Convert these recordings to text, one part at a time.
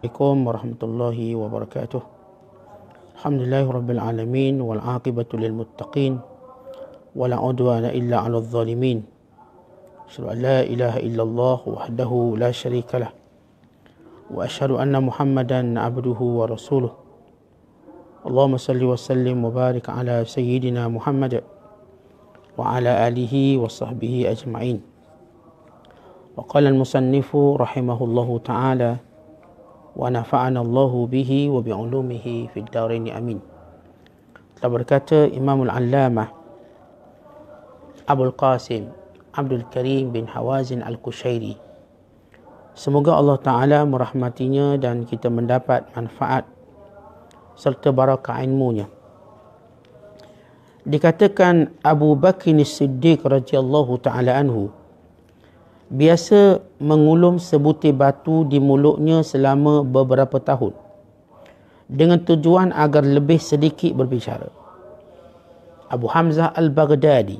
عليكم ورحمة الله وبركاته الحمد لله رب العالمين والعاقبة للمتقين ولا عدوان إلا على الظالمين أشهد أن لا إله إلا الله وحده لا شريك له وأشهد أن محمدا عبده ورسوله اللهم صل وسلم وبارك على سيدنا محمد وعلى آله وصحبه أجمعين وقال المصنف رحمه الله تعالى wa nafa'ana Allahu bihi wa bi'ulumihi fid dharaini amin. Telah berkata al Allamah Abdul Qasim Abdul Karim bin Hawazin Al-Qushairi. Semoga Allah Taala merahmatinya dan kita mendapat manfaat serta barakah ilmunya. Dikatakan Abu Bakr Siddiq radhiyallahu taala anhu biasa mengulum sebutir batu di mulutnya selama beberapa tahun dengan tujuan agar lebih sedikit berbicara. Abu Hamzah Al-Baghdadi,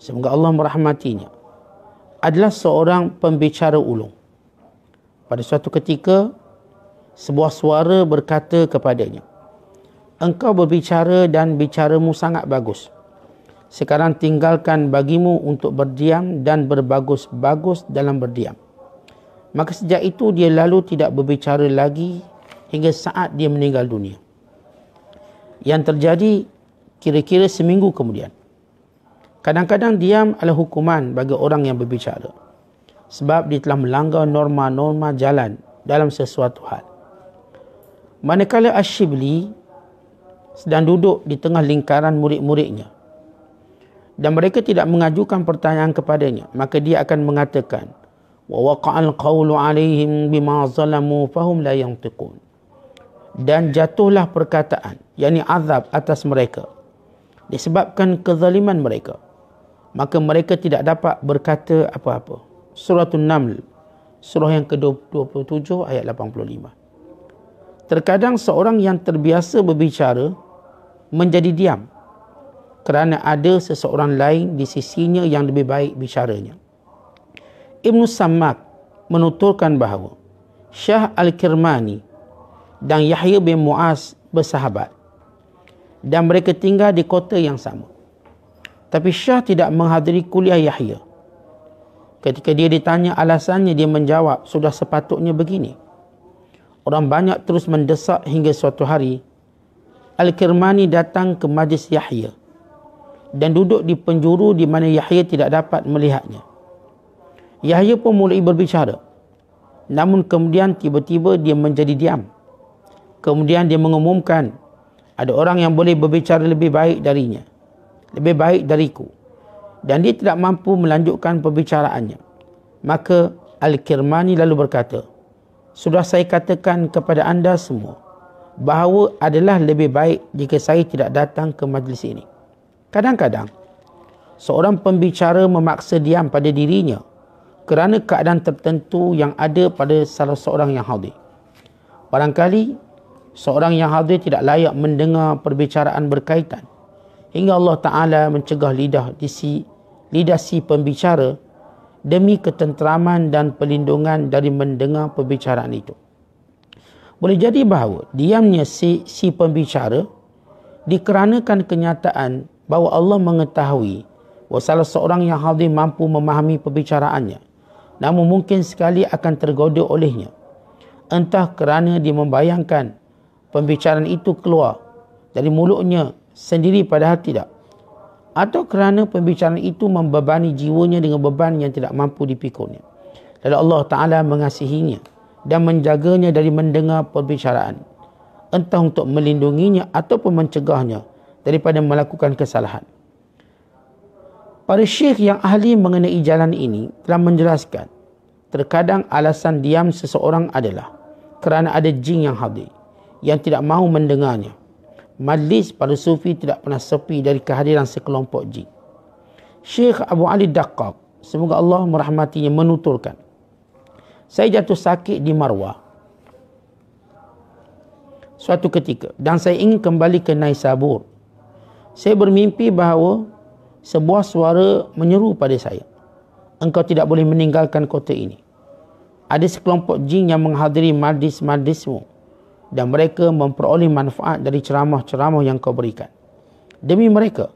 semoga Allah merahmatinya, adalah seorang pembicara ulung. Pada suatu ketika, sebuah suara berkata kepadanya, Engkau berbicara dan bicaramu sangat bagus.' Sekarang tinggalkan bagimu untuk berdiam dan berbagus-bagus dalam berdiam. Maka sejak itu dia lalu tidak berbicara lagi hingga saat dia meninggal dunia. Yang terjadi kira-kira seminggu kemudian. Kadang-kadang diam adalah hukuman bagi orang yang berbicara. Sebab dia telah melanggar norma-norma jalan dalam sesuatu hal. Manakala Ashibli sedang duduk di tengah lingkaran murid-muridnya dan mereka tidak mengajukan pertanyaan kepadanya maka dia akan mengatakan wa waqa'al qawlu alaihim bima zalamu fahum la yantiqun dan jatuhlah perkataan yakni azab atas mereka disebabkan kezaliman mereka maka mereka tidak dapat berkata apa-apa surah an-naml surah yang ke-27 ayat 85 terkadang seorang yang terbiasa berbicara menjadi diam kerana ada seseorang lain di sisinya yang lebih baik bicaranya. Ibn Samad menuturkan bahawa Syah Al-Kirmani dan Yahya bin Muaz bersahabat dan mereka tinggal di kota yang sama. Tapi Syah tidak menghadiri kuliah Yahya. Ketika dia ditanya alasannya, dia menjawab, sudah sepatutnya begini. Orang banyak terus mendesak hingga suatu hari, Al-Kirmani datang ke majlis Yahya dan duduk di penjuru di mana Yahya tidak dapat melihatnya. Yahya pun mulai berbicara. Namun kemudian tiba-tiba dia menjadi diam. Kemudian dia mengumumkan, ada orang yang boleh berbicara lebih baik darinya. Lebih baik dariku. Dan dia tidak mampu melanjutkan perbicaraannya. Maka Al-Kirmani lalu berkata, Sudah saya katakan kepada anda semua, bahawa adalah lebih baik jika saya tidak datang ke majlis ini. Kadang-kadang, seorang pembicara memaksa diam pada dirinya kerana keadaan tertentu yang ada pada salah seorang yang hadir. Barangkali, seorang yang hadir tidak layak mendengar perbicaraan berkaitan hingga Allah Ta'ala mencegah lidah di si, lidah si pembicara demi ketenteraman dan perlindungan dari mendengar perbicaraan itu. Boleh jadi bahawa diamnya si, si pembicara dikarenakan kenyataan bahawa Allah mengetahui bahawa salah seorang yang hadir mampu memahami perbicaraannya namun mungkin sekali akan tergoda olehnya entah kerana dia membayangkan pembicaraan itu keluar dari mulutnya sendiri padahal tidak atau kerana pembicaraan itu membebani jiwanya dengan beban yang tidak mampu dipikulnya lalu Allah Ta'ala mengasihinya dan menjaganya dari mendengar perbicaraan entah untuk melindunginya ataupun mencegahnya daripada melakukan kesalahan. Para syekh yang ahli mengenai jalan ini telah menjelaskan, terkadang alasan diam seseorang adalah kerana ada jin yang hadir yang tidak mahu mendengarnya. Majlis para sufi tidak pernah sepi dari kehadiran sekelompok jin. Syekh Abu Ali Daqqaq, semoga Allah merahmatinya menuturkan. Saya jatuh sakit di Marwah suatu ketika dan saya ingin kembali ke Naisabur saya bermimpi bahawa sebuah suara menyeru pada saya. Engkau tidak boleh meninggalkan kota ini. Ada sekelompok jin yang menghadiri madis-madismu dan mereka memperoleh manfaat dari ceramah-ceramah yang kau berikan. Demi mereka,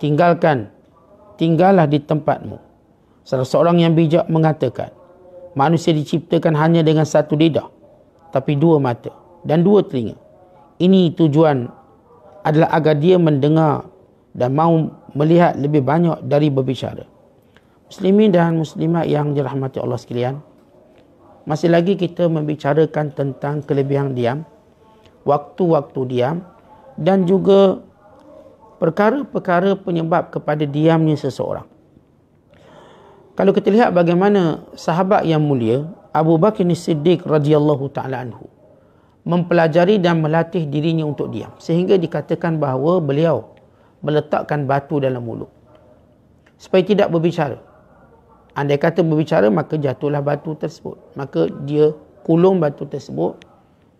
tinggalkan, tinggallah di tempatmu. Salah seorang yang bijak mengatakan, manusia diciptakan hanya dengan satu lidah, tapi dua mata dan dua telinga. Ini tujuan adalah agar dia mendengar dan mahu melihat lebih banyak dari berbicara. Muslimin dan muslimat yang dirahmati Allah sekalian. Masih lagi kita membicarakan tentang kelebihan diam, waktu-waktu diam dan juga perkara-perkara penyebab kepada diamnya seseorang. Kalau kita lihat bagaimana sahabat yang mulia Abu Bakar Siddiq radhiyallahu taala anhu mempelajari dan melatih dirinya untuk diam sehingga dikatakan bahawa beliau meletakkan batu dalam mulut supaya tidak berbicara andai kata berbicara maka jatuhlah batu tersebut maka dia kulung batu tersebut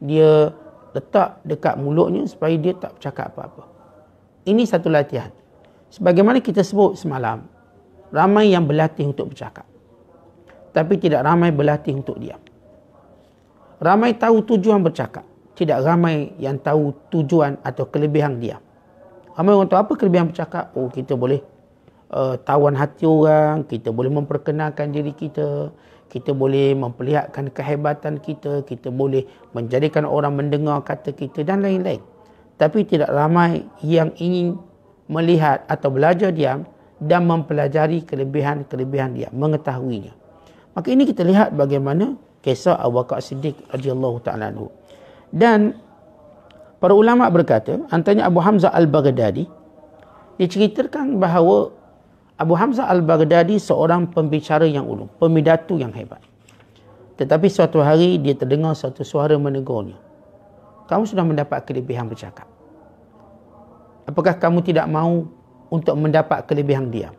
dia letak dekat mulutnya supaya dia tak bercakap apa-apa ini satu latihan sebagaimana kita sebut semalam ramai yang berlatih untuk bercakap tapi tidak ramai berlatih untuk diam Ramai tahu tujuan bercakap. Tidak ramai yang tahu tujuan atau kelebihan dia. Ramai orang tahu apa kelebihan bercakap? Oh, kita boleh uh, tawan hati orang. Kita boleh memperkenalkan diri kita. Kita boleh memperlihatkan kehebatan kita. Kita boleh menjadikan orang mendengar kata kita dan lain-lain. Tapi tidak ramai yang ingin melihat atau belajar diam dan mempelajari kelebihan-kelebihan dia, mengetahuinya. Maka ini kita lihat bagaimana kisah Abu Bakar Siddiq radhiyallahu taala anhu. Dan para ulama berkata, antaranya Abu Hamzah Al-Baghdadi diceritakan bahawa Abu Hamzah Al-Baghdadi seorang pembicara yang ulung, pemidatu yang hebat. Tetapi suatu hari dia terdengar satu suara menegurnya. Kamu sudah mendapat kelebihan bercakap. Apakah kamu tidak mahu untuk mendapat kelebihan diam?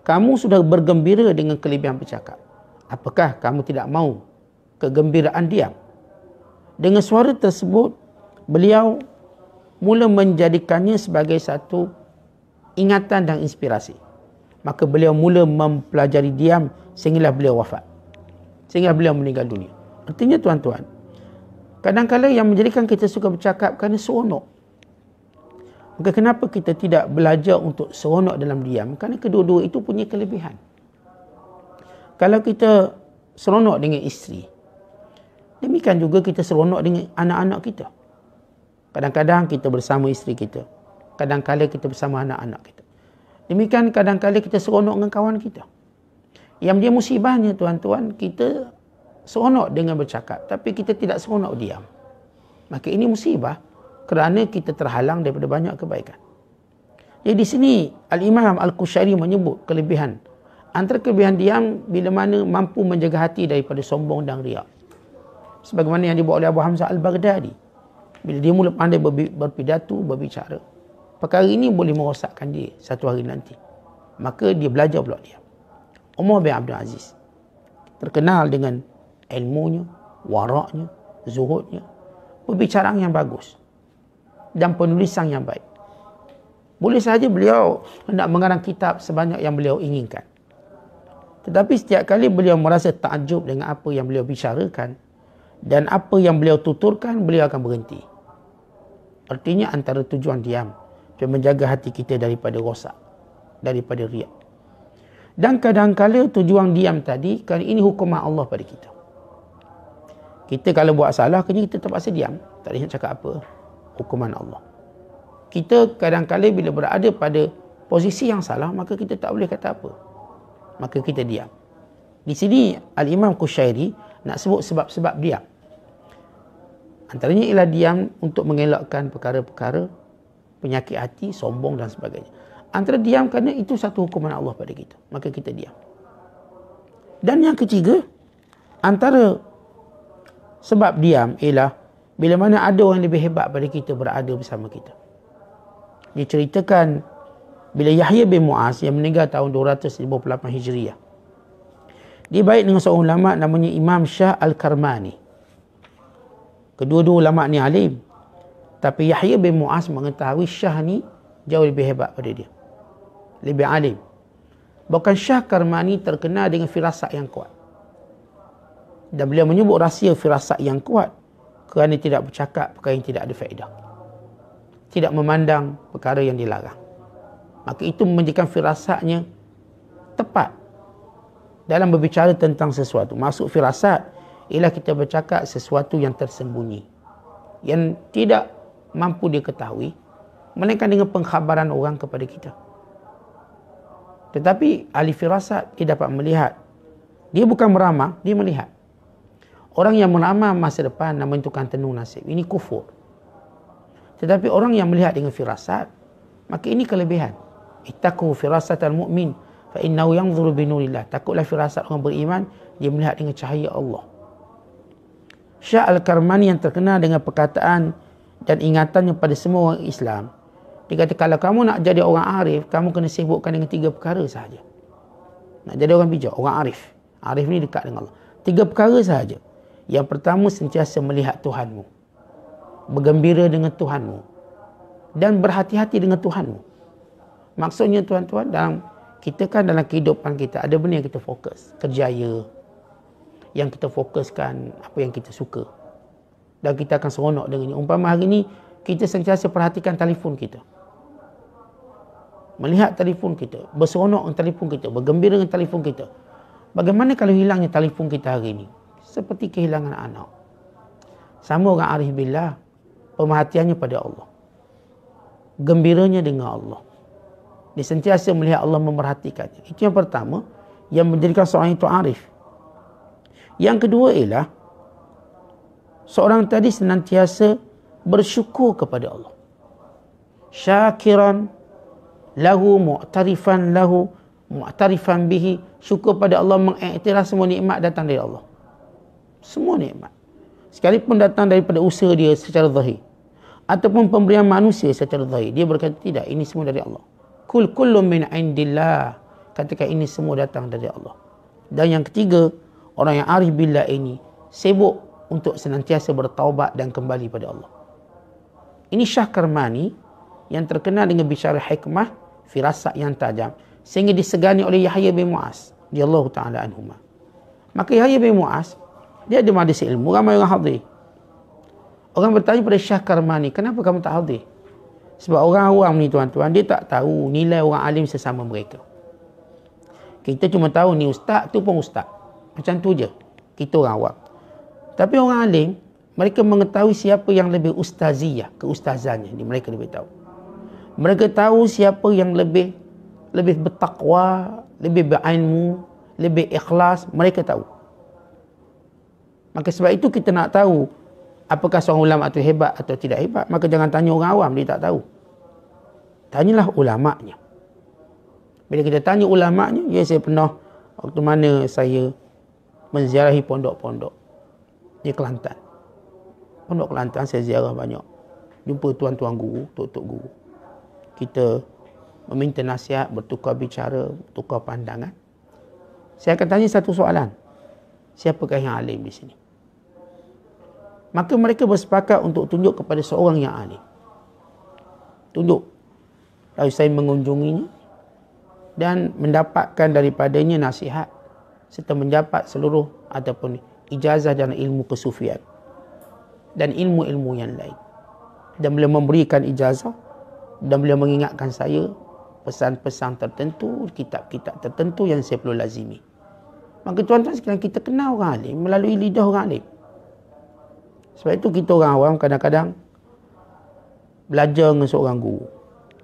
Kamu sudah bergembira dengan kelebihan bercakap. Apakah kamu tidak mahu kegembiraan diam? Dengan suara tersebut, beliau mula menjadikannya sebagai satu ingatan dan inspirasi. Maka beliau mula mempelajari diam sehinggalah beliau wafat. Sehinggalah beliau meninggal dunia. Artinya tuan-tuan, kadang-kadang yang menjadikan kita suka bercakap kerana seronok. Maka kenapa kita tidak belajar untuk seronok dalam diam? Kerana kedua-dua itu punya kelebihan kalau kita seronok dengan isteri demikian juga kita seronok dengan anak-anak kita kadang-kadang kita bersama isteri kita kadang-kadang kita bersama anak-anak kita demikian kadang-kadang kita seronok dengan kawan kita yang dia musibahnya tuan-tuan kita seronok dengan bercakap tapi kita tidak seronok diam maka ini musibah kerana kita terhalang daripada banyak kebaikan jadi di sini al-imam al-kushari menyebut kelebihan antara kelebihan diam bila mana mampu menjaga hati daripada sombong dan riak. Sebagaimana yang dibuat oleh Abu Hamzah Al-Baghdadi. Bila dia mula pandai ber- berpidato, berbicara. Perkara ini boleh merosakkan dia satu hari nanti. Maka dia belajar pula dia. Umar bin Abdul Aziz. Terkenal dengan ilmunya, waraknya, zuhudnya. Perbicaraan yang bagus. Dan penulisan yang baik. Boleh saja beliau hendak mengarang kitab sebanyak yang beliau inginkan. Tetapi setiap kali beliau merasa takjub dengan apa yang beliau bicarakan dan apa yang beliau tuturkan, beliau akan berhenti. Artinya antara tujuan diam dan menjaga hati kita daripada rosak, daripada riak. Dan kadang kadangkala tujuan diam tadi, kan ini hukuman Allah pada kita. Kita kalau buat salah, kena kita terpaksa diam. Tak ada yang cakap apa. Hukuman Allah. Kita kadang kadangkala bila berada pada posisi yang salah, maka kita tak boleh kata apa maka kita diam. Di sini Al-Imam Qushairi nak sebut sebab-sebab diam. Antaranya ialah diam untuk mengelakkan perkara-perkara penyakit hati, sombong dan sebagainya. Antara diam kerana itu satu hukuman Allah pada kita. Maka kita diam. Dan yang ketiga, antara sebab diam ialah bila mana ada orang lebih hebat pada kita berada bersama kita. Diceritakan bila Yahya bin Muaz yang meninggal tahun 258 Hijriah. Dia baik dengan seorang ulama namanya Imam Syah Al-Karmani. Kedua-dua ulama ni alim. Tapi Yahya bin Muaz mengetahui Syah ni jauh lebih hebat pada dia. Lebih alim. Bahkan Syah Karmani terkenal dengan firasat yang kuat. Dan beliau menyebut rahsia firasat yang kuat kerana tidak bercakap perkara yang tidak ada faedah. Tidak memandang perkara yang dilarang maka itu menjadikan firasatnya tepat dalam berbicara tentang sesuatu. Masuk firasat ialah kita bercakap sesuatu yang tersembunyi yang tidak mampu diketahui melainkan dengan pengkhabaran orang kepada kita. Tetapi ahli firasat dia dapat melihat. Dia bukan meramah, dia melihat. Orang yang meramah masa depan dan menentukan tenung nasib. Ini kufur. Tetapi orang yang melihat dengan firasat, maka ini kelebihan. Ittaqu firasatal mu'min fa innahu yanzuru bi nurillah. Takutlah firasat orang beriman dia melihat dengan cahaya Allah. Syekh Al-Karmani yang terkenal dengan perkataan dan ingatannya pada semua orang Islam. Dia kata kalau kamu nak jadi orang arif, kamu kena sibukkan dengan tiga perkara sahaja. Nak jadi orang bijak, orang arif. Arif ni dekat dengan Allah. Tiga perkara sahaja. Yang pertama sentiasa melihat Tuhanmu. Bergembira dengan Tuhanmu. Dan berhati-hati dengan Tuhanmu. Maksudnya tuan-tuan dalam kita kan dalam kehidupan kita ada benda yang kita fokus, kerjaya yang kita fokuskan apa yang kita suka. Dan kita akan seronok dengan ini. Umpama hari ini kita sentiasa perhatikan telefon kita. Melihat telefon kita, berseronok dengan telefon kita, bergembira dengan telefon kita. Bagaimana kalau hilangnya telefon kita hari ini? Seperti kehilangan anak. Sama orang arif billah, pemerhatiannya pada Allah. Gembiranya dengan Allah dia sentiasa melihat Allah memerhatikannya. Itu yang pertama yang menjadikan seorang itu arif. Yang kedua ialah seorang tadi senantiasa bersyukur kepada Allah. Syakiran lahu mu'tarifan lahu mu'tarifan bihi syukur pada Allah mengiktiraf semua nikmat datang dari Allah. Semua nikmat. Sekalipun datang daripada usaha dia secara zahir ataupun pemberian manusia secara zahir dia berkata tidak ini semua dari Allah kul kullu min indillah katakan ini semua datang dari Allah dan yang ketiga orang yang arif billah ini sibuk untuk senantiasa bertaubat dan kembali pada Allah ini Syah Karmani yang terkenal dengan bicara hikmah firasat yang tajam sehingga disegani oleh Yahya bin Muaz di Allah taala anhuma maka Yahya bin Muaz dia ada madrasah ilmu ramai orang hadir orang bertanya pada Syah Karmani kenapa kamu tak hadir sebab orang awam ni tuan-tuan dia tak tahu nilai orang alim sesama mereka. Kita cuma tahu ni ustaz tu pun ustaz. Macam tu je. Kita orang awam. Tapi orang alim mereka mengetahui siapa yang lebih ustaziah, keustazannya ni mereka lebih tahu. Mereka tahu siapa yang lebih lebih bertakwa, lebih berilmu, lebih ikhlas, mereka tahu. Maka sebab itu kita nak tahu apakah seorang ulama itu hebat atau tidak hebat, maka jangan tanya orang awam, dia tak tahu. Tanyalah ulama'nya. Bila kita tanya ulama'nya, ya saya pernah, waktu mana saya menziarahi pondok-pondok di Kelantan. Pondok Kelantan saya ziarah banyak. Jumpa tuan-tuan guru, tok-tok guru. Kita meminta nasihat, bertukar bicara, bertukar pandangan. Saya akan tanya satu soalan. Siapakah yang alim di sini? maka mereka bersepakat untuk tunjuk kepada seorang yang ahli. Tunjuk. Lalu saya mengunjunginya dan mendapatkan daripadanya nasihat serta menjapat seluruh ataupun ijazah dan ilmu kesufian dan ilmu-ilmu yang lain. Dan beliau memberikan ijazah dan beliau mengingatkan saya pesan-pesan tertentu, kitab-kitab tertentu yang saya perlu lazimi. Maka tuan-tuan sekarang kita kenal orang alim melalui lidah orang alim. Sebab itu kita orang awam kadang-kadang belajar dengan seorang guru.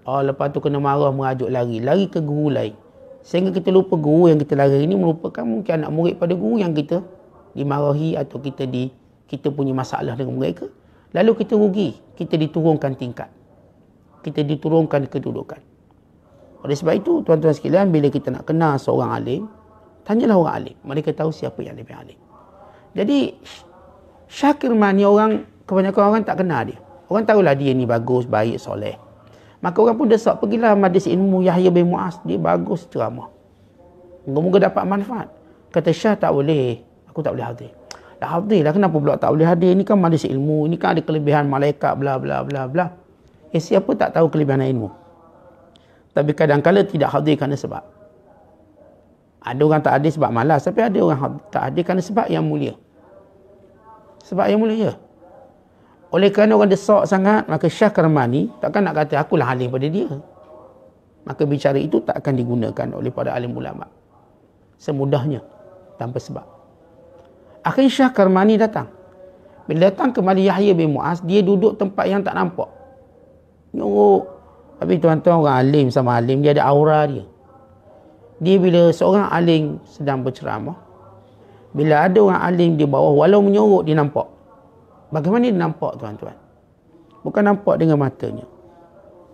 Oh, lepas tu kena marah merajuk lari. Lari ke guru lain. Sehingga kita lupa guru yang kita lari ini merupakan mungkin anak murid pada guru yang kita dimarahi atau kita di kita punya masalah dengan mereka. Lalu kita rugi. Kita diturunkan tingkat. Kita diturunkan kedudukan. Oleh sebab itu, tuan-tuan sekalian, bila kita nak kenal seorang alim, tanyalah orang alim. Mereka tahu siapa yang lebih alim. Jadi, Syakir mani orang kebanyakan orang tak kenal dia. Orang tahulah dia ni bagus, baik, soleh. Maka orang pun desak pergilah majlis ilmu Yahya bin Muaz. Dia bagus ceramah. Moga-moga dapat manfaat. Kata Syah tak boleh. Aku tak boleh hadir. tak hadir lah kenapa pula tak boleh hadir? Ini kan majlis ilmu. Ini kan ada kelebihan malaikat bla bla bla bla. Eh siapa tak tahu kelebihan ilmu? Tapi kadang-kadang tidak hadir kerana sebab. Ada orang tak hadir sebab malas. Tapi ada orang tak hadir kerana sebab yang mulia sebab yang mulia ya. oleh kerana orang desak sangat maka Syah Karmani takkan nak kata akulah alim pada dia maka bicara itu tak akan digunakan oleh para alim ulama semudahnya tanpa sebab akhirnya Syah Karmani datang bila datang ke Yahya bin Muaz dia duduk tempat yang tak nampak nyuruk tapi tuan-tuan orang alim sama alim dia ada aura dia dia bila seorang alim sedang berceramah bila ada orang alim di bawah, walau menyorok, dia nampak. Bagaimana dia nampak, tuan-tuan? Bukan nampak dengan matanya.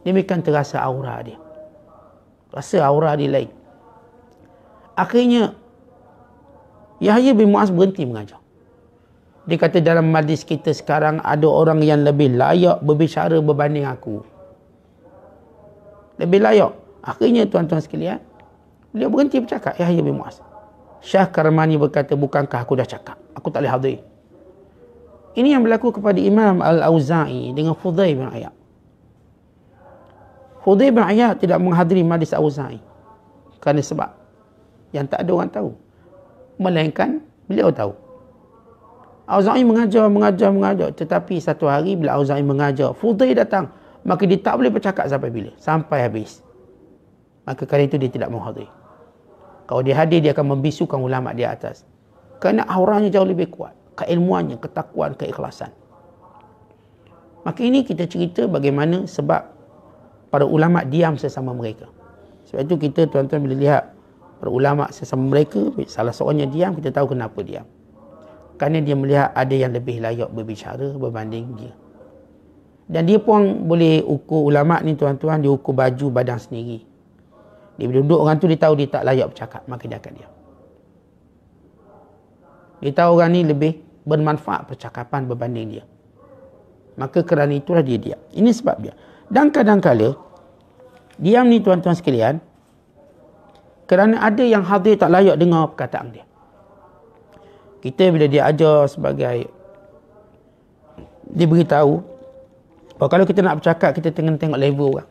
Dia akan terasa aura dia. terasa aura dia lain. Akhirnya, Yahya bin Mu'az berhenti mengajar. Dia kata dalam majlis kita sekarang ada orang yang lebih layak berbicara berbanding aku. Lebih layak. Akhirnya tuan-tuan sekalian, beliau berhenti bercakap Yahya bin Mu'az. Syah Karmani berkata, bukankah aku dah cakap? Aku tak boleh hadir. Ini yang berlaku kepada Imam Al-Auza'i dengan Fudai bin Ayyad. Fudai bin Ayyad tidak menghadiri majlis Auza'i. Kerana sebab yang tak ada orang tahu. Melainkan beliau tahu. Auza'i mengajar, mengajar, mengajar. Tetapi satu hari bila Auza'i mengajar, Fudai datang. Maka dia tak boleh bercakap sampai bila? Sampai habis. Maka kali itu dia tidak menghadiri. Kalau dia hadir, dia akan membisukan ulama di atas. Kerana auranya jauh lebih kuat. Keilmuannya, ketakuan, keikhlasan. Maka ini kita cerita bagaimana sebab para ulama diam sesama mereka. Sebab itu kita tuan-tuan bila lihat para ulama sesama mereka, salah seorangnya diam, kita tahu kenapa diam. Kerana dia melihat ada yang lebih layak berbicara berbanding dia. Dan dia pun boleh ukur ulama ni tuan-tuan, dia ukur baju badan sendiri. Dia duduk orang tu, dia tahu dia tak layak bercakap. Maka dia akan diam. Dia tahu orang ni lebih bermanfaat percakapan berbanding dia. Maka kerana itulah dia diam. Ini sebab dia. Dan kadang-kala, diam ni tuan-tuan sekalian, kerana ada yang hadir tak layak dengar perkataan dia. Kita bila dia ajar sebagai, dia beritahu, oh, kalau kita nak bercakap, kita tengah tengok level orang.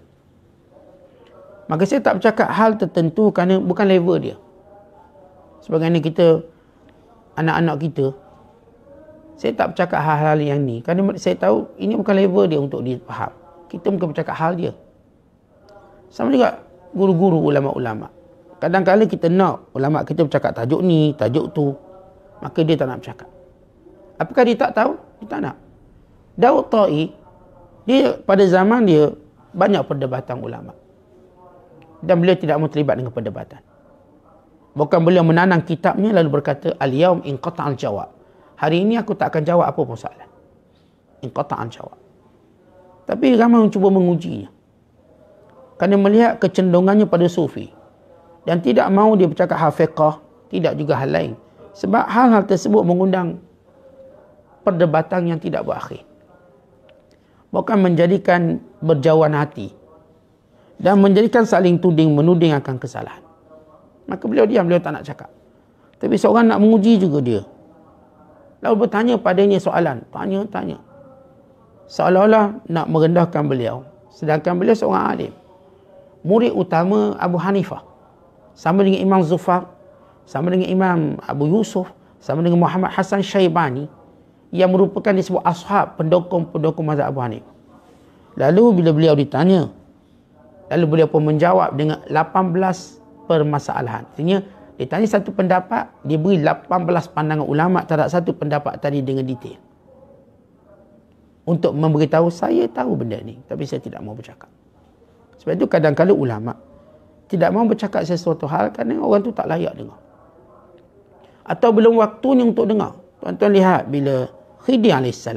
Maka saya tak bercakap hal tertentu kerana bukan level dia. Sebagainya kita, anak-anak kita, saya tak bercakap hal-hal yang ni kerana saya tahu ini bukan level dia untuk dia faham. Kita mungkin bercakap hal dia. Sama juga guru-guru ulama-ulama. Kadang-kadang kita nak ulama kita bercakap tajuk ni, tajuk tu. Maka dia tak nak bercakap. Apakah dia tak tahu? Dia tak nak. Daud Ta'i, dia pada zaman dia banyak perdebatan ulama' dan beliau tidak mau terlibat dengan perdebatan. Bukan beliau menanang kitabnya lalu berkata al-yaum in qata'al jawab. Hari ini aku tak akan jawab apa pun soalan. In qata'al jawab. Tapi ramai yang cuba mengujinya. Kerana melihat kecendongannya pada sufi dan tidak mau dia bercakap hal fiqah, tidak juga hal lain. Sebab hal-hal tersebut mengundang perdebatan yang tidak berakhir. Bukan menjadikan berjauhan hati dan menjadikan saling tuding menuding akan kesalahan. Maka beliau diam, beliau tak nak cakap. Tapi seorang nak menguji juga dia. Lalu bertanya padanya soalan, tanya tanya. Seolah-olah nak merendahkan beliau, sedangkan beliau seorang alim. Murid utama Abu Hanifah. Sama dengan Imam Zufar, sama dengan Imam Abu Yusuf, sama dengan Muhammad Hasan Syaibani yang merupakan disebut ashab pendukung-pendukung mazhab Abu Hanifah. Lalu bila beliau ditanya, Lalu beliau pun menjawab dengan 18 permasalahan. Artinya, dia tanya satu pendapat, dia beri 18 pandangan ulama' terhadap satu pendapat tadi dengan detail. Untuk memberitahu, saya tahu benda ni, tapi saya tidak mau bercakap. Sebab itu kadang-kadang ulama' tidak mau bercakap sesuatu hal kerana orang tu tak layak dengar. Atau belum waktunya untuk dengar. Tuan-tuan lihat bila Khidir AS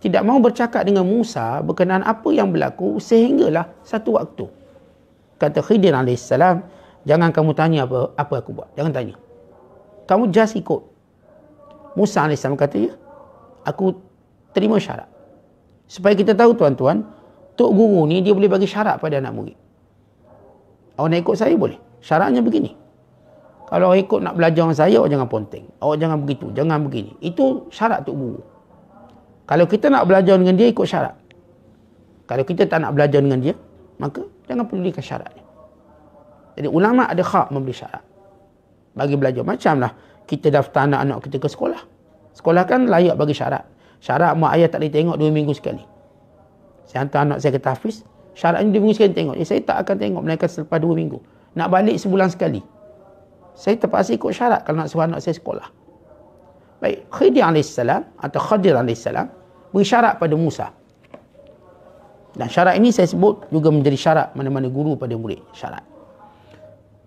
tidak mahu bercakap dengan Musa berkenaan apa yang berlaku sehinggalah satu waktu. Kata Khidir AS, jangan kamu tanya apa apa aku buat. Jangan tanya. Kamu just ikut. Musa AS kata, ya, aku terima syarat. Supaya kita tahu tuan-tuan, Tok Guru ni dia boleh bagi syarat pada anak murid. Awak nak ikut saya boleh. Syaratnya begini. Kalau awak ikut nak belajar dengan saya, awak jangan ponteng. Awak jangan begitu, jangan begini. Itu syarat Tok Guru. Kalau kita nak belajar dengan dia, ikut syarat. Kalau kita tak nak belajar dengan dia, maka jangan pedulikan syaratnya. Jadi ulama ada hak memberi syarat. Bagi belajar macamlah kita daftar anak, anak kita ke sekolah. Sekolah kan layak bagi syarat. Syarat mak ayah tak boleh tengok dua minggu sekali. Saya hantar anak saya ke Tafiz. Syarat dua minggu sekali tengok. Eh, saya tak akan tengok mereka selepas dua minggu. Nak balik sebulan sekali. Saya terpaksa ikut syarat kalau nak suruh anak saya sekolah baik Khidir AS atau Khadir AS beri syarat pada Musa. Dan syarat ini saya sebut juga menjadi syarat mana-mana guru pada murid syarat.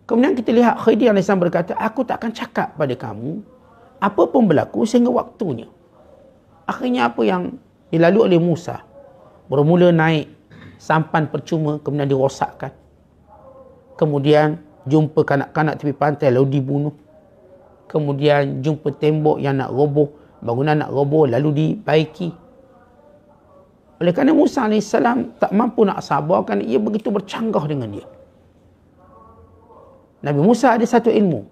Kemudian kita lihat Khidir AS berkata, aku tak akan cakap pada kamu apa pun berlaku sehingga waktunya. Akhirnya apa yang dilalui oleh Musa bermula naik sampan percuma kemudian dirosakkan. Kemudian jumpa kanak-kanak tepi pantai lalu dibunuh kemudian jumpa tembok yang nak roboh, bangunan nak roboh lalu dibaiki. Oleh kerana Musa AS tak mampu nak sabar kerana ia begitu bercanggah dengan dia. Nabi Musa ada satu ilmu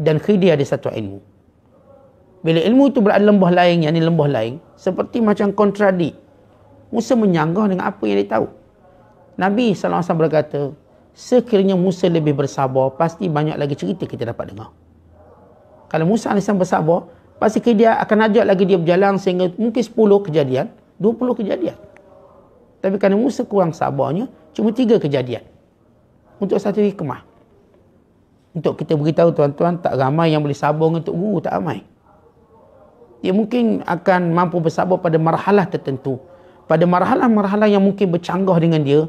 dan Khidir ada satu ilmu. Bila ilmu itu berada lembah lain, yang ini lembah lain, seperti macam kontradik. Musa menyanggah dengan apa yang dia tahu. Nabi SAW berkata, sekiranya Musa lebih bersabar, pasti banyak lagi cerita kita dapat dengar. Kalau Musa AS bersabar, pasti dia akan ajak lagi dia berjalan sehingga mungkin 10 kejadian, 20 kejadian. Tapi kerana Musa kurang sabarnya, cuma 3 kejadian. Untuk satu hikmah. Untuk kita beritahu tuan-tuan, tak ramai yang boleh sabar untuk guru, tak ramai. Dia mungkin akan mampu bersabar pada marhalah tertentu. Pada marhalah-marhalah yang mungkin bercanggah dengan dia,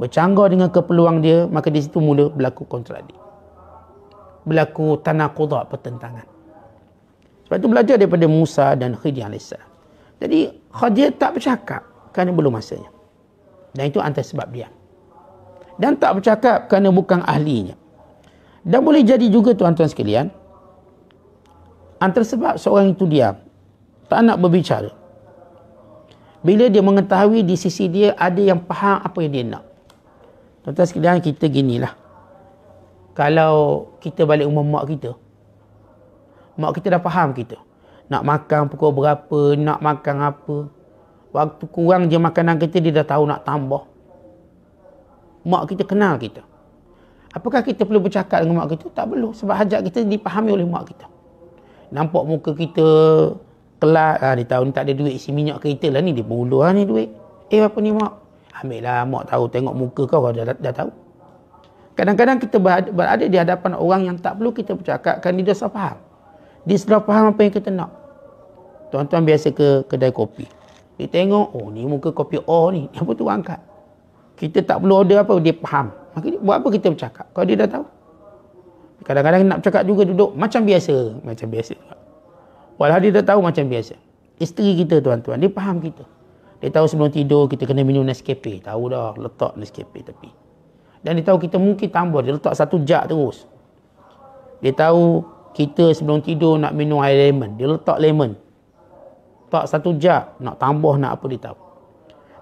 bercanggah dengan keperluan dia, maka di situ mula berlaku kontradik berlaku tanakudah pertentangan. Sebab itu belajar daripada Musa dan Khidir AS. Jadi Khadir tak bercakap kerana belum masanya. Dan itu antara sebab dia. Dan tak bercakap kerana bukan ahlinya. Dan boleh jadi juga tuan-tuan sekalian. Antara sebab seorang itu diam. Tak nak berbicara. Bila dia mengetahui di sisi dia ada yang faham apa yang dia nak. Tuan-tuan sekalian kita ginilah kalau kita balik rumah mak kita mak kita dah faham kita nak makan pukul berapa nak makan apa waktu kurang je makanan kita dia dah tahu nak tambah mak kita kenal kita apakah kita perlu bercakap dengan mak kita tak perlu sebab hajat kita dipahami oleh mak kita nampak muka kita kelak, ha, ah, dia tahu ni tak ada duit isi minyak kereta lah ni dia bulu lah ni duit eh apa ni mak ambil lah mak tahu tengok muka kau dah, dah, dah tahu Kadang-kadang kita berada di hadapan orang yang tak perlu kita bercakap Kan dia sudah faham. Dia sudah faham apa yang kita nak. Tuan-tuan biasa ke kedai kopi. Dia tengok, oh ni muka kopi oh, ni. Apa tu angkat? Kita tak perlu order apa, dia faham. Maka dia, buat apa kita bercakap? Kalau dia dah tahu. Kadang-kadang nak bercakap juga duduk macam biasa. Macam biasa. Walau dia dah tahu macam biasa. Isteri kita tuan-tuan, dia faham kita. Dia tahu sebelum tidur kita kena minum Nescafe. Tahu dah letak Nescafe tapi. Dan dia tahu kita mungkin tambah. Dia letak satu jak terus. Dia tahu kita sebelum tidur nak minum air lemon. Dia letak lemon. Letak satu jak. Nak tambah nak apa dia tahu.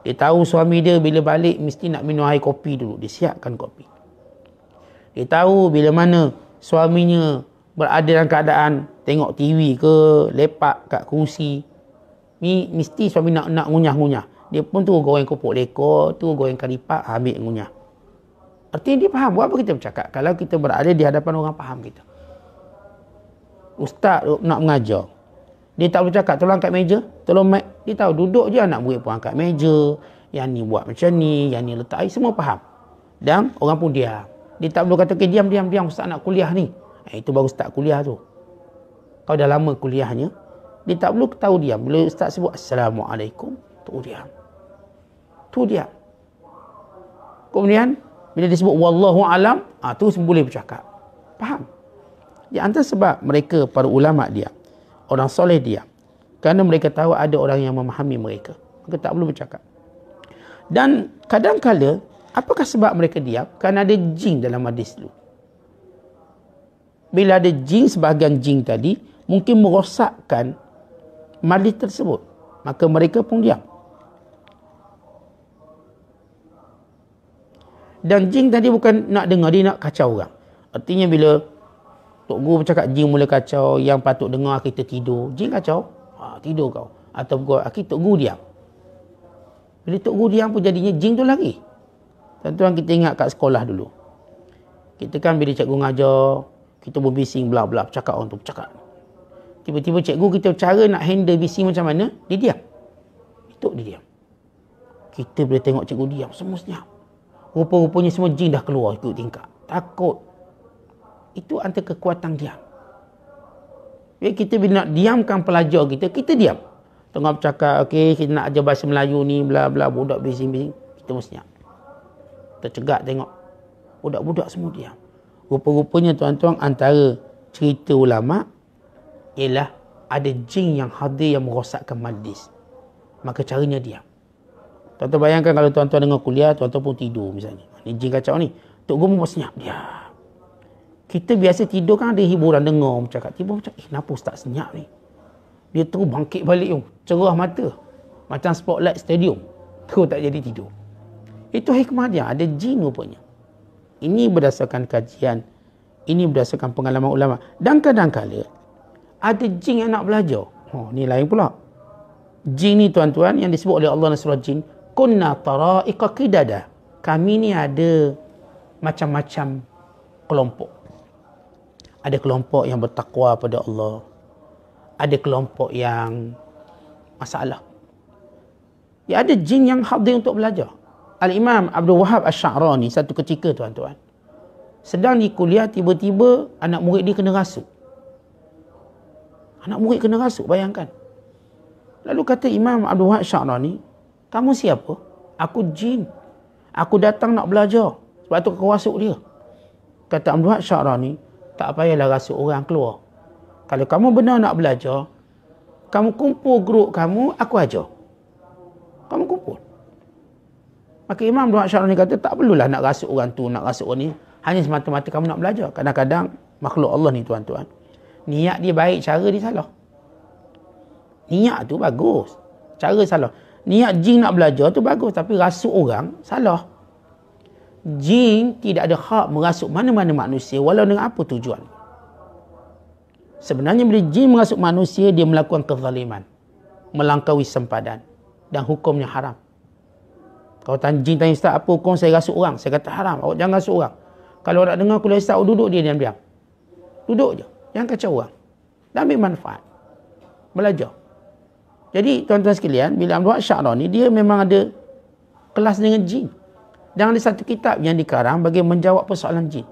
Dia tahu suami dia bila balik mesti nak minum air kopi dulu. Dia siapkan kopi. Dia tahu bila mana suaminya berada dalam keadaan tengok TV ke lepak kat kursi, Ni mesti suami nak nak ngunyah-ngunyah. Dia pun tu goreng kopok leko, tu goreng karipap, ambil ngunyah. Artinya dia faham buat apa kita bercakap kalau kita berada di hadapan orang faham kita. Ustaz nak mengajar. Dia tak bercakap, tolong angkat meja. Tolong mic. Dia tahu, duduk je anak murid pun angkat meja. Yang ni buat macam ni, yang ni letak air. Semua faham. Dan orang pun dia, Dia tak perlu kata, okay, diam, diam, diam. Ustaz nak kuliah ni. Eh, itu baru start kuliah tu. Kau dah lama kuliahnya. Dia tak perlu tahu dia, Bila ustaz sebut, Assalamualaikum. Tu dia, Tu dia. Kemudian, bila disebut wallahu alam ah ha, tu boleh bercakap faham di antara sebab mereka para ulama dia orang soleh dia kerana mereka tahu ada orang yang memahami mereka mereka tak perlu bercakap dan kadang kala apakah sebab mereka diam kerana ada jin dalam hadis dulu bila ada jin sebahagian jin tadi mungkin merosakkan majlis tersebut maka mereka pun diam Dan jin tadi bukan nak dengar, dia nak kacau orang. Artinya bila Tok Guru bercakap jin mula kacau, yang patut dengar kita tidur. Jin kacau, ha, tidur kau. Atau kaki Tok Guru diam. Bila Tok Guru diam pun jadinya jin tu lagi. Tuan-tuan kita ingat kat sekolah dulu. Kita kan bila cikgu ngajar, kita berbising bla bla cakap orang tu cakap. Tiba-tiba cikgu kita cara nak handle bising macam mana? Dia diam. Itu dia diam. Kita boleh tengok cikgu diam semua senyap rupa-rupanya semua jin dah keluar ikut tingkap. Takut. Itu antara kekuatan dia. Jadi ya, kita bila nak diamkan pelajar kita, kita diam. Tengah bercakap, okay kita nak ajar bahasa Melayu ni, bla bla budak bising-bising. Kita mesti diam. Tercegak tengok. Budak-budak semua diam. Rupa-rupanya tuan-tuan, antara cerita ulama' ialah ada jin yang hadir yang merosakkan madis. Maka caranya diam. Tuan-tuan bayangkan kalau tuan-tuan dengar kuliah, tuan-tuan pun tidur misalnya. Ni jin kacau ni. Tok Guru pun senyap dia. Kita biasa tidur kan ada hiburan dengar macam cakap. tiba macam eh kenapa ustaz senyap ni? Dia terus bangkit balik tu, oh, cerah mata. Macam spotlight stadium. Terus tak jadi tidur. Itu hikmah dia, ada jin rupanya. Ini berdasarkan kajian. Ini berdasarkan pengalaman ulama. Dan kadang-kadang ada jin yang nak belajar. Oh, ni lain pula. Jin ni tuan-tuan yang disebut oleh Allah Nasrul Jin kunna taraiqa qidada kami ni ada macam-macam kelompok ada kelompok yang bertakwa pada Allah ada kelompok yang masalah ya ada jin yang hadir untuk belajar al-imam Abdul Wahab Asy'arani satu ketika tuan-tuan sedang di kuliah tiba-tiba anak murid dia kena rasuk anak murid kena rasuk bayangkan lalu kata imam Abdul Wahab Asy'arani kamu siapa? Aku jin. Aku datang nak belajar. Sebab tu aku rasuk dia. Kata Muhammad Syara ni, tak payahlah rasuk orang keluar. Kalau kamu benar nak belajar, kamu kumpul grup kamu, aku ajar. Kamu kumpul. Maka Imam Muhammad Syara ni kata, tak perlulah nak rasuk orang tu, nak rasuk orang ni. Hanya semata-mata kamu nak belajar. Kadang-kadang, makhluk Allah ni tuan-tuan, niat dia baik, cara dia salah. Niat tu bagus. Cara salah niat jin nak belajar tu bagus tapi rasuk orang salah jin tidak ada hak merasuk mana-mana manusia walaupun dengan apa tujuan sebenarnya bila jin merasuk manusia dia melakukan kezaliman melangkaui sempadan dan hukumnya haram kalau tanya jin tanya ustaz apa hukum saya rasuk orang saya kata haram awak jangan rasuk orang kalau orang dengar kuliah ustaz duduk dia diam-diam duduk je jangan kacau orang dan ambil manfaat belajar jadi tuan-tuan sekalian, bila Abdul Wahab Syahra ni dia memang ada kelas dengan jin. Dan ada satu kitab yang dikarang bagi menjawab persoalan jin.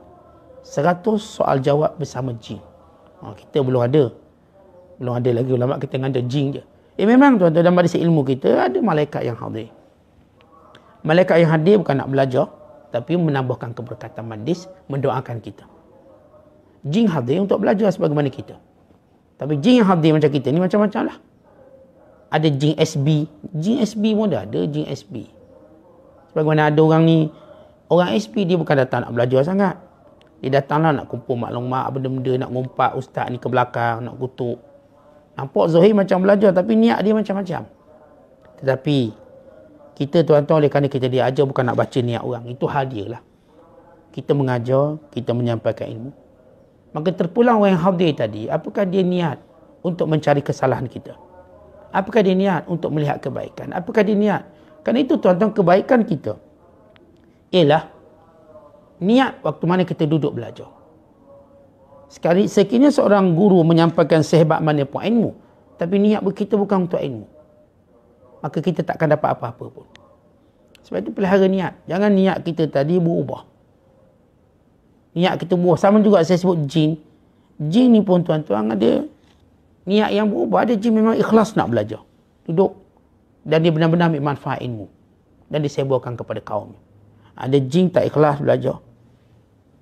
100 soal jawab bersama jin. Ha, kita belum ada. Belum ada lagi ulama kita dengan ada jin je. Eh memang tuan-tuan dalam barisan ilmu kita ada malaikat yang hadir. Malaikat yang hadir bukan nak belajar tapi menambahkan keberkatan mandis, mendoakan kita. Jin hadir untuk belajar sebagaimana kita. Tapi jin yang hadir macam kita ni macam-macam lah ada jing SB. Jing SB pun dah ada, jing SB. Sebab mana ada orang ni, orang SB dia bukan datang nak belajar sangat. Dia datanglah nak kumpul maklumat, benda-benda, nak ngumpat ustaz ni ke belakang, nak kutuk. Nampak Zohir macam belajar tapi niat dia macam-macam. Tetapi, kita tuan-tuan oleh kerana kita diajar bukan nak baca niat orang. Itu hal dia lah. Kita mengajar, kita menyampaikan ilmu. Maka terpulang orang yang hadir tadi, apakah dia niat untuk mencari kesalahan kita? Apakah dia niat untuk melihat kebaikan? Apakah dia niat? Kerana itu tuan-tuan kebaikan kita. Ialah niat waktu mana kita duduk belajar. Sekali sekiranya seorang guru menyampaikan sehebat mana pun ilmu. Tapi niat kita bukan untuk ilmu. Maka kita takkan dapat apa-apa pun. Sebab itu pelihara niat. Jangan niat kita tadi berubah. Niat kita berubah. Sama juga saya sebut jin. Jin ni pun tuan-tuan ada niat yang berubah ada jin memang ikhlas nak belajar duduk dan dia benar-benar ambil manfaat ilmu dan disebarkan kepada kaum ada ha, jin tak ikhlas belajar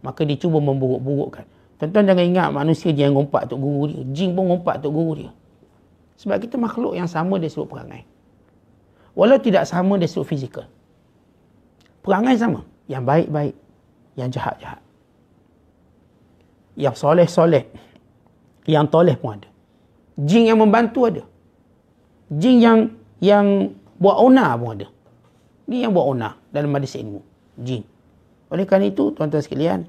maka dia cuba memburuk-burukkan tuan-tuan jangan ingat manusia dia yang ngompak tok guru dia jin pun ngompak tok guru dia sebab kita makhluk yang sama dia seluruh perangai walau tidak sama dari seluruh fizikal perangai sama yang baik-baik yang jahat-jahat yang soleh-soleh yang toleh pun ada Jin yang membantu ada. Jin yang yang buat onar pun ada. Ini yang buat onar dalam majlis ilmu. Jin. Oleh kerana itu, tuan-tuan sekalian,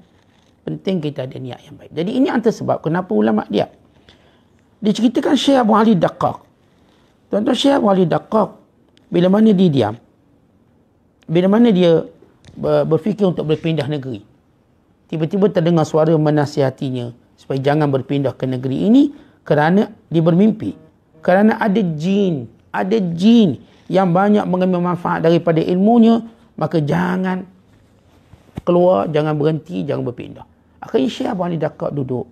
penting kita ada niat yang baik. Jadi ini antara sebab kenapa ulama dia. Diceritakan Syekh Abu Ali Dakak. Tuan-tuan Syekh Abu Ali Dakak, bila mana dia diam, bila mana dia berfikir untuk berpindah negeri, tiba-tiba terdengar suara menasihatinya supaya jangan berpindah ke negeri ini kerana dia bermimpi. Kerana ada jin, ada jin yang banyak mengambil manfaat daripada ilmunya, maka jangan keluar, jangan berhenti, jangan berpindah. Akhirnya Syekh Abu Ali Dakar duduk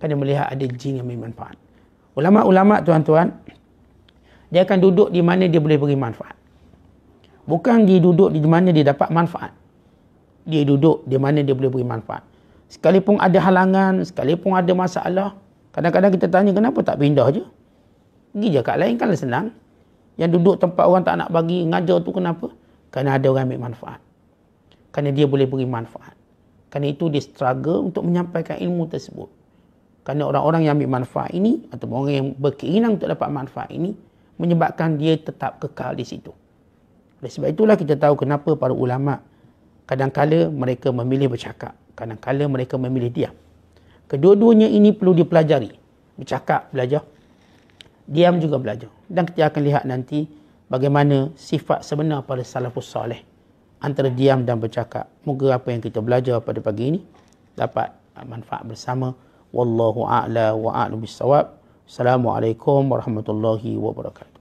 kerana melihat ada jin yang mengambil manfaat. Ulama-ulama tuan-tuan, dia akan duduk di mana dia boleh beri manfaat. Bukan dia duduk di mana dia dapat manfaat. Dia duduk di mana dia boleh beri manfaat. Sekalipun ada halangan, sekalipun ada masalah, Kadang-kadang kita tanya kenapa tak pindah je? Pergi je kat lain kan senang. Yang duduk tempat orang tak nak bagi ngajar tu kenapa? Kerana ada orang ambil manfaat. Kerana dia boleh beri manfaat. Kerana itu dia struggle untuk menyampaikan ilmu tersebut. Kerana orang-orang yang ambil manfaat ini atau orang yang berkeinginan untuk dapat manfaat ini menyebabkan dia tetap kekal di situ. Oleh sebab itulah kita tahu kenapa para ulama kadang-kala mereka memilih bercakap, kadang-kala mereka memilih diam. Kedua-duanya ini perlu dipelajari. Bercakap, belajar. Diam juga belajar. Dan kita akan lihat nanti bagaimana sifat sebenar pada salafus salih. Antara diam dan bercakap. Moga apa yang kita belajar pada pagi ini dapat manfaat bersama. Wallahu a'la wa a'lu bisawab. Assalamualaikum warahmatullahi wabarakatuh.